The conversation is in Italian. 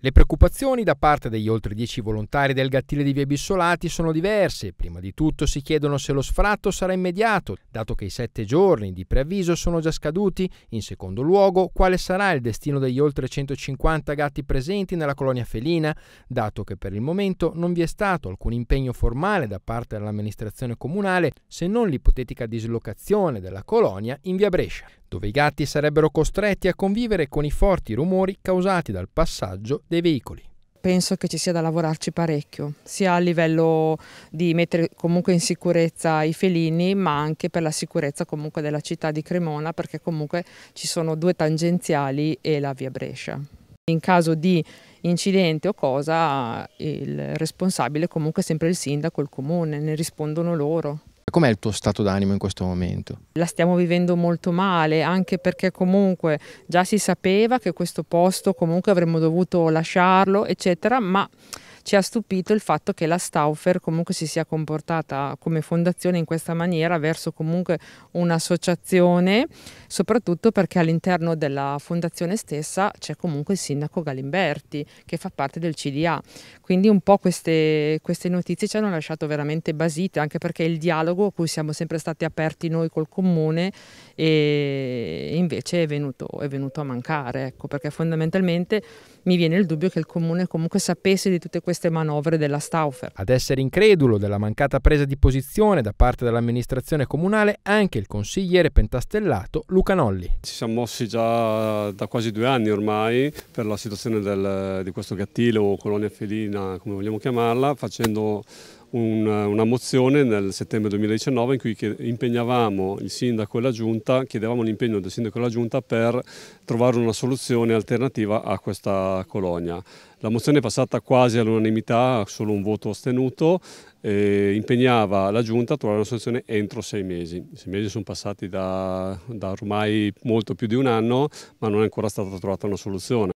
Le preoccupazioni da parte degli oltre 10 volontari del gattile di Via Bissolati sono diverse. Prima di tutto si chiedono se lo sfratto sarà immediato, dato che i sette giorni di preavviso sono già scaduti. In secondo luogo, quale sarà il destino degli oltre 150 gatti presenti nella colonia felina, dato che per il momento non vi è stato alcun impegno formale da parte dell'amministrazione comunale se non l'ipotetica dislocazione della colonia in Via Brescia dove i gatti sarebbero costretti a convivere con i forti rumori causati dal passaggio dei veicoli. Penso che ci sia da lavorarci parecchio, sia a livello di mettere comunque in sicurezza i felini, ma anche per la sicurezza comunque della città di Cremona, perché comunque ci sono due tangenziali e la via Brescia. In caso di incidente o cosa, il responsabile è comunque sempre il sindaco, il comune, ne rispondono loro com'è il tuo stato d'animo in questo momento? La stiamo vivendo molto male, anche perché comunque già si sapeva che questo posto comunque avremmo dovuto lasciarlo, eccetera, ma ci ha stupito il fatto che la Stauffer comunque si sia comportata come fondazione in questa maniera verso comunque un'associazione, soprattutto perché all'interno della fondazione stessa c'è comunque il sindaco Galimberti che fa parte del CDA. Quindi un po' queste, queste notizie ci hanno lasciato veramente basite, anche perché il dialogo a cui siamo sempre stati aperti noi col comune e invece è venuto, è venuto a mancare, ecco, perché fondamentalmente mi viene il dubbio che il comune comunque sapesse di tutte queste queste manovre della Stauffer. Ad essere incredulo della mancata presa di posizione da parte dell'amministrazione comunale anche il consigliere pentastellato Luca Nolli. Ci siamo mossi già da quasi due anni ormai per la situazione del, di questo gattile o colonia felina, come vogliamo chiamarla, facendo una, una mozione nel settembre 2019 in cui impegnavamo il sindaco e la giunta, chiedevamo l'impegno del sindaco e la giunta per trovare una soluzione alternativa a questa colonia. La mozione è passata quasi all'unanimità, solo un voto astenuto, eh, impegnava la giunta a trovare una soluzione entro sei mesi. I Sei mesi sono passati da, da ormai molto più di un anno, ma non è ancora stata trovata una soluzione.